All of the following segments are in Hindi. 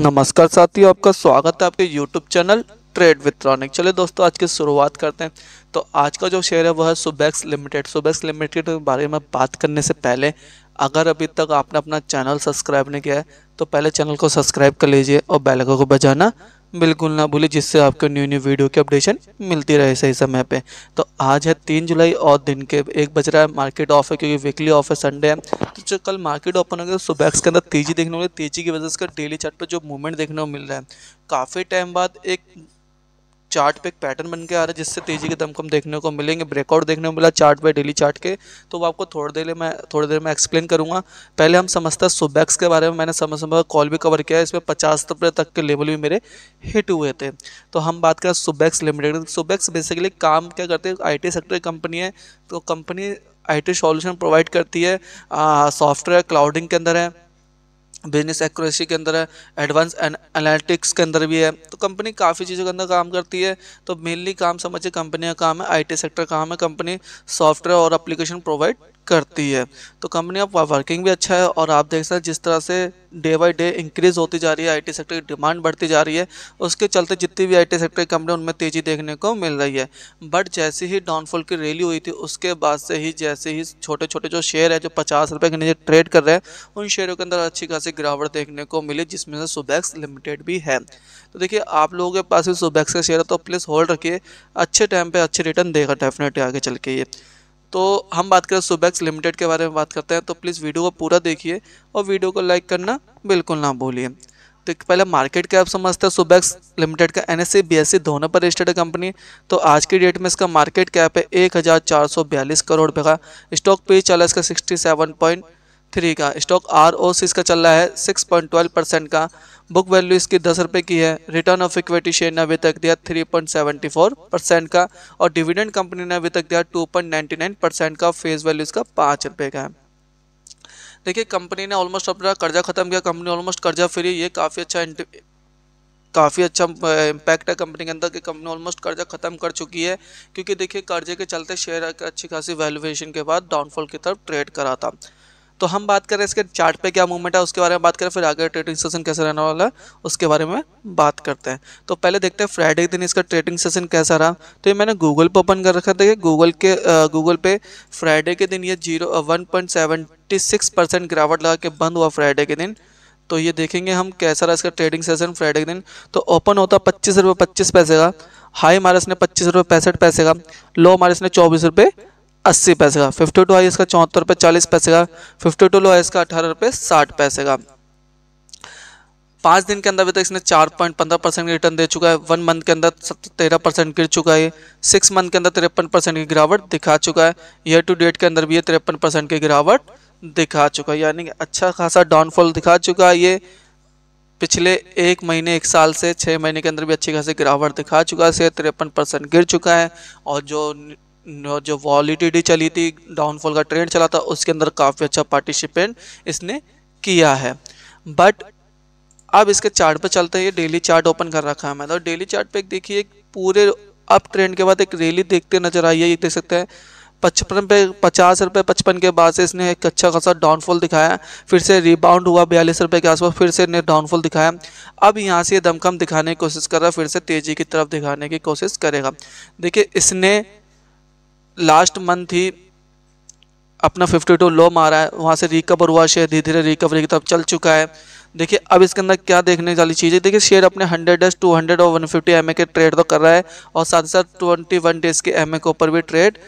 नमस्कार साथियों आपका स्वागत है आपके YouTube channel trade with Ronik चलिए दोस्तों आज की शुरुआत करते हैं तो आज का जो शेयर है वह है सुबैक्स लिमिटेड सुबैक्स लिमिटेड के बारे में बात करने से पहले अगर अभी तक आपने अपना चैनल सब्सक्राइब नहीं किया है तो पहले चैनल को सब्सक्राइब कर लीजिए और बेल को बजाना बिल्कुल ना भूलें जिससे आपको न्यू न्यू वीडियो की अपडेशन मिलती रहे सही समय पे तो आज है तीन जुलाई और दिन के एक बज रहा है मार्केट ऑफ है क्योंकि वीकली ऑफ है संडे है तो जो कल मार्केट ओपन हो गया तो सुबह के अंदर तेजी देखने को तेजी की वजह से डेली चार्ट पर जो मूवमेंट देखने को मिल रहा है काफ़ी टाइम बाद एक चार्ट पे एक पैटर्न बन के आ रहा है जिससे तेजी के दमकम देखने को मिलेंगे ब्रेकआउट देखने को मिला चार्ट पे डेली चार्ट के तो वो आपको थोड़ी देर में थोड़ी देर में एक्सप्लेन करूँगा पहले हम समझते हैं सुबैक्स के बारे में मैंने समझ समझ कॉल भी कवर किया है इसमें पचास रुपये तक के लेवल भी मेरे हिट हुए थे तो हम बात करें सुबैक्स लिमिटेड सुबैक्स बेसिकली काम क्या करते हैं आई सेक्टर की कंपनी है तो company I T solution provide करती है सॉफ्टवेयर क्लाउडिंग के अंदर है बिजनेस एक्यूरेसी के अंदर है एडवांस एनालिटिक्स के अंदर भी है तो कंपनी काफ़ी चीज़ों के अंदर काम करती है तो मेनली काम समझिए कंपनी का काम है आईटी सेक्टर काम है कंपनी सॉफ्टवेयर और एप्लीकेशन प्रोवाइड करती है तो कंपनी अब वर्किंग भी अच्छा है और आप देख सकते हैं जिस तरह से डे बाई डे इंक्रीज़ होती जा रही है आईटी सेक्टर की डिमांड बढ़ती जा रही है उसके चलते जितनी भी आईटी सेक्टर की कंपनी उनमें तेज़ी देखने को मिल रही है बट जैसे ही डाउनफॉल की रैली हुई थी उसके बाद से ही जैसे ही छोटे छोटे जो शेयर है जो पचास रुपये के नीचे ट्रेड कर रहे हैं उन शेयरों के अंदर अच्छी खासी गिरावट देखने को मिली जिसमें से सुबैक्स लिमिटेड भी है तो देखिए आप लोगों के पास भी सुबैक्स का शेयर है तो प्लीज़ होल्ड रखिए अच्छे टाइम पर अच्छे रिटर्न देगा डेफिनेटली आगे चल के ये तो हम बात करें सुबैक्स लिमिटेड के बारे में बात करते हैं तो प्लीज़ वीडियो को पूरा देखिए और वीडियो को लाइक करना बिल्कुल ना भूलिए तो पहले मार्केट कैप समझते हैं सुबैक्स लिमिटेड का N S C B S C दोनों पर रजिस्टर्ड कंपनी तो आज की डेट में इसका मार्केट कैप है एक हज़ार चार सौ बयालीस करोड़ रुपये का स्टॉक पे चला इसका सिक्सटी सेवन पॉइंट थ्री का स्टॉक आर ओ सी इसका चल रहा है सिक्स पॉइंट ट्वेल्व परसेंट का बुक वैल्यू इसकी दस रुपये की है रिटर्न ऑफ इक्विटी शेयर ने अभी तक दिया 3.74 परसेंट का और डिविडेंड कंपनी ने अभी तक दिया 2.99 परसेंट का फेस वैल्यू इसका पाँच रुपये का है देखिए कंपनी ने ऑलमोस्ट अपना कर्जा खत्म किया कंपनी ऑलमोस्ट कर्जा फ्री ये काफ़ी अच्छा काफ़ी अच्छा इम्पैक्ट है कंपनी के अंदर कि कंपनी ऑलमोस्ट कर्जा खत्म कर चुकी है क्योंकि देखिए कर्जे के चलते शेयर अच्छी खासी वैल्यूएशन के बाद डाउनफॉल की तरफ ट्रेड करा था तो हम बात करें इसके चार्ट पे क्या मूवमेंट है उसके बारे में बात करें फिर आगे ट्रेडिंग सेशन कैसे रहने वाला है उसके बारे में बात करते हैं तो पहले देखते हैं फ्राइडे के दिन इसका ट्रेडिंग सेशन कैसा रहा तो ये मैंने गूगल पर ओपन कर रखा था गूगल के गूगल पे फ्राइडे के दिन ये zero one point seventy six percent गिरावट लगा के बंद हुआ फ्राइडे के दिन तो ये देखेंगे हम कैसा रहा इसका ट्रेडिंग सेशन फ्राइडे के दिन तो ओपन होता पच्चीस रुपये पच्चीस पैसे का हाई हमारे इसने पच्चीस रुपये पैंसठ पैसे का लो हमारे इसने चौबीस रुपये अस्सी पैसे का फिफ्टी टू आई का चौहत्तर रुपये चालीस पैसे का फिफ्टी टू लो लोएस्ट का अठारह रुपये साठ पैसे का पाँच दिन के अंदर अभी तक इसने चार पॉइंट पंद्रह परसेंट रिटर्न दे चुका है वन मंथ के अंदर तेरह परसेंट गिर चुका है सिक्स मंथ के अंदर तिरपन परसेंट की गिरावट दिखा चुका है ईयर टू डेट के अंदर भी ये तिरपन परसेंट की गिरावट दिखा चुका है यानी कि अच्छा खासा डाउनफॉल दिखा चुका है ये पिछले एक महीने एक साल से छः महीने के अंदर भी अच्छी खासी गिरावट दिखा चुका है तिरपन परसेंट गिर चुका है और जो जो वॉलीटिडी चली थी डाउनफॉल का ट्रेंड चला था उसके अंदर काफ़ी अच्छा पार्टिसिपेंट इसने किया है बट अब इसके चार्ट पर चलते हैं ये डेली चार्ट ओपन कर रखा है मैं तो डेली चार्ट पे देखिए पूरे अप ट्रेंड के बाद एक रैली देखते नजर आई है ये देख सकते हैं पचपन पे पचास रुपये पचपन के बाद से इसने एक अच्छा खासा डाउनफॉल दिखाया फिर से रिबाउंड हुआ बयालीस रुपये के आसपास फिर से इसने डाउनफॉल दिखाया अब यहाँ से दमकम दिखाने की कोशिश कर रहा है फिर से तेज़ी की तरफ दिखाने की कोशिश करेगा देखिए इसने लास्ट मंथ ही अपना 52 लो मारा है वहाँ से रिकवर हुआ शेयर धीरे धीरे रिकवरी की तरफ चल चुका है देखिए अब इसके अंदर क्या देखने वाली चीज़ है देखिए शेयर अपने 100 डेज 200 और 150 फिफ्टी के ट्रेड तो कर रहा है और साथ ही साथ ट्वेंटी डेज के एम के ऊपर भी ट्रेड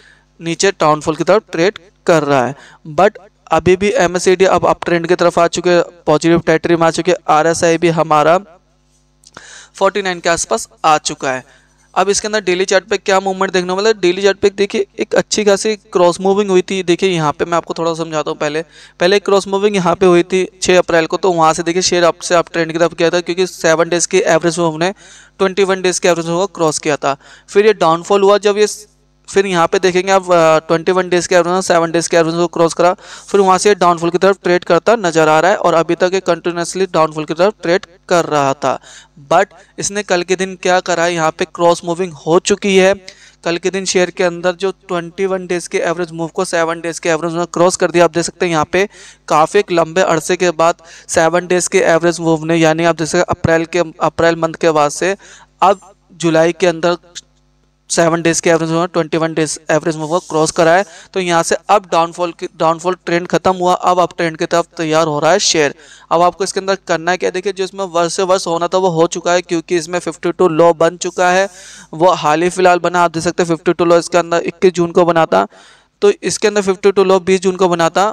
नीचे टाउनफॉल की तरफ ट्रेड कर रहा है बट अभी भी एम अब अप ट्रेंड की तरफ आ चुके हैं पॉजिटिव टेटरी में आ चुके आर भी हमारा 49 के आसपास आ चुका है अब इसके अंदर डेली चार्ट पे क्या मूवमेंट देखने मतलब डेली चार्ट पे देखिए एक अच्छी खासी क्रॉस मूविंग हुई थी देखिए यहाँ पे मैं आपको थोड़ा समझाता हूँ पहले पहले एक क्रॉस मूविंग यहाँ पे हुई थी 6 अप्रैल को तो वहाँ से देखिए शेयर अप से आप ट्रेंड की तरफ किया था क्योंकि सेवन डेज़ के एवरेज में हमने ट्वेंटी वन डेज़ के एवरेज में क्रॉस किया था फिर ये डाउनफॉल हुआ जब ये फिर यहाँ पे देखेंगे आप ट्वेंटी वन डेज़ के एवरेज सेवन डेज़ के एवरेज को क्रॉस करा फिर वहाँ से डाउनफॉल की तरफ ट्रेड करता नजर आ रहा है और अभी तक ये कंटिन्यूसली डाउनफॉल की तरफ ट्रेड कर रहा था बट इसने कल के दिन क्या करा है यहाँ पे क्रॉस मूविंग हो चुकी है कल के दिन शेयर के अंदर जो 21 डेज़ के एवरेज मूव को 7 डेज़ के एवरेज में क्रॉस कर दिया आप देख सकते हैं यहाँ पे काफ़ी एक लंबे अरसे के बाद 7 डेज़ के एवरेज मूव ने यानी आप देख सकते अप्रैल के अप्रैल मंथ के बाद से अब जुलाई के अंदर सेवन डेज के एवरेज में twenty one days average move cross करा है तो यहाँ से अब डाउनफॉल की डाउनफॉल ट्रेंड खत्म हुआ अब अब ट्रेंड की तरफ तैयार हो रहा है शेयर अब आपको इसके अंदर करना है क्या देखिए जिसमें वर्ष से वर्ष होना था वो हो चुका है क्योंकि इसमें फिफ्टी टू लो बन चुका है वो हाल ही फिलहाल बना आप देख सकते हैं फिफ्टी टू लो इसके अंदर इक्कीस जून को बना था तो इसके अंदर फिफ्टी टू लो बीस जून को बना था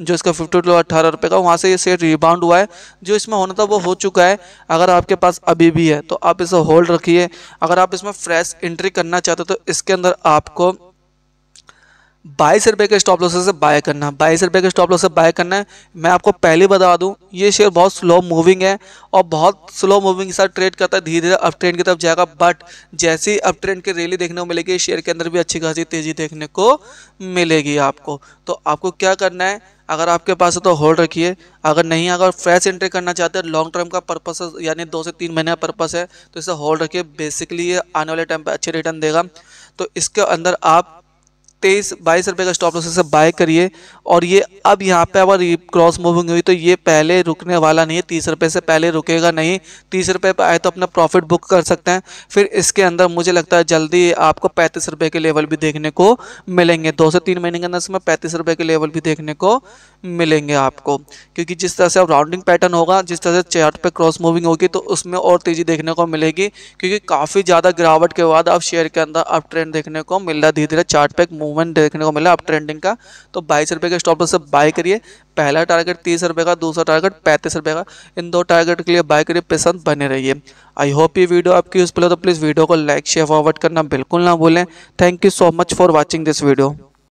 जो इसका फिफ्टी टू अट्ठारह रुपये का वहाँ से ये सेट रिबाउंड हुआ है जो इसमें होना था वो हो चुका है अगर आपके पास अभी भी है तो आप इसे होल्ड रखिए अगर आप इसमें फ्रेश एंट्री करना चाहते हो तो इसके अंदर आपको बाईस रुपये के स्टॉप लॉस से बाय करना है बाईस रुपये के स्टॉप लॉस से बाय करना है मैं आपको पहले बता दूं ये शेयर बहुत स्लो मूविंग है और बहुत स्लो मूविंग के साथ ट्रेड करता है धीरे धीरे अप ट्रेंड की तरफ जाएगा बट जैसे ही अप ट्रेंड की रैली देखने को मिलेगी शेयर के अंदर भी अच्छी खासी तेज़ी देखने को मिलेगी आपको तो आपको क्या करना है अगर आपके पास है तो होल्ड रखिए अगर नहीं अगर फ्रेश एंट्री करना चाहते हैं लॉन्ग टर्म का पर्पस यानी दो से तीन महीने का पर्पस है तो इसे होल्ड रखिए बेसिकली ये आने वाले टाइम पर अच्छे रिटर्न देगा तो इसके अंदर आप तेईस बाईस रुपये का स्टॉप लॉस से बाय करिए और ये अब यहाँ पे अगर क्रॉस मूविंग हुई तो ये पहले रुकने वाला नहीं है तीस रुपये से पहले रुकेगा नहीं तीस रुपये पर आए तो अपना प्रॉफिट बुक कर सकते हैं फिर इसके अंदर मुझे लगता है जल्दी आपको पैंतीस रुपये के लेवल भी देखने को मिलेंगे दो से तीन महीने के अंदर इसमें पैंतीस रुपये के लेवल भी देखने को मिलेंगे आपको क्योंकि जिस तरह से अब राउंडिंग पैटर्न होगा जिस तरह से चार्ट पे क्रॉस मूविंग होगी तो उसमें और तेज़ी देखने को मिलेगी क्योंकि काफ़ी ज़्यादा गिरावट के बाद अब शेयर के अंदर अब ट्रेंड देखने को मिल रहा है धीरे धीरे चार्ट पे एक मूवमेंट देखने को मिला अब ट्रेंडिंग का तो बाईस रुपये के स्टॉप से बाय करिए पहला टारगेट तीस रुपये का दूसरा टारगेट पैंतीस रुपये का इन दो टारगेट के लिए बाय करिए पसंद बने रहिए आई होप ये वीडियो आपकी यूज़फुल हो तो प्लीज़ वीडियो को लाइक शेयर फॉरवर्ड करना बिल्कुल ना भूलें thank you so much for watching this video